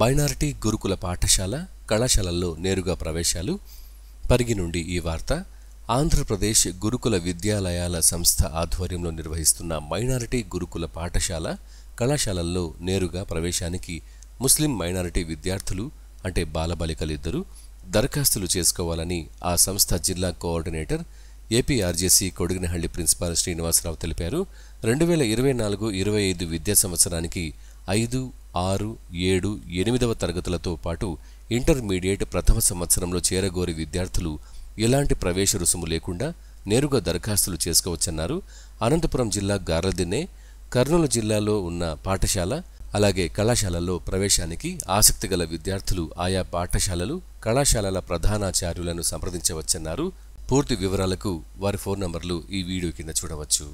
minority గురుకుల పాఠశాల కళాశాలల్లో నేరుగా ప్రవేశాలు పరిగి నుండి ఈ వార్త ఆంధ్రప్రదేశ్ గురుకుల విద్యాలయాల సంస్థ ఆధ్వర్యంలో నిర్వహిస్తున్న మైనారిటీ గురుకుల పాఠశాల కళాశాలల్లో నేరుగా ప్రవేశానికి ముస్లిం మైనారిటీ విద్యార్థులు అంటే బాలబాలికలిద్దరూ దరఖాస్తులు చేసుకోవాలని ఆ సంస్థ జిల్లా coordinator APRJC Kodiginahalli principal Srinivasarao తెలిపారు రెండు వేల ఇరవై నాలుగు ఇరవై ఐదు విద్యా సంవత్సరానికి ఐదు ఆరు ఏడు ఎనిమిదవ తరగతులతో పాటు ఇంటర్మీడియట్ ప్రథమ సంవత్సరంలో చేరగోరి విద్యార్థులు ఎలాంటి ప్రవేశ రుసుము లేకుండా నేరుగా దరఖాస్తులు చేసుకోవచ్చన్నారు అనంతపురం జిల్లా గార్లదిన్నే కర్నూలు జిల్లాలో ఉన్న పాఠశాల అలాగే కళాశాలల్లో ప్రవేశానికి ఆసక్తి గల విద్యార్థులు ఆయా పాఠశాలలు కళాశాలల ప్రధానాచార్యులను సంప్రదించవచ్చన్నారు పూర్తి వివరాలకు వారి ఫోన్ నంబర్లు ఈ వీడియో కింద చూడవచ్చు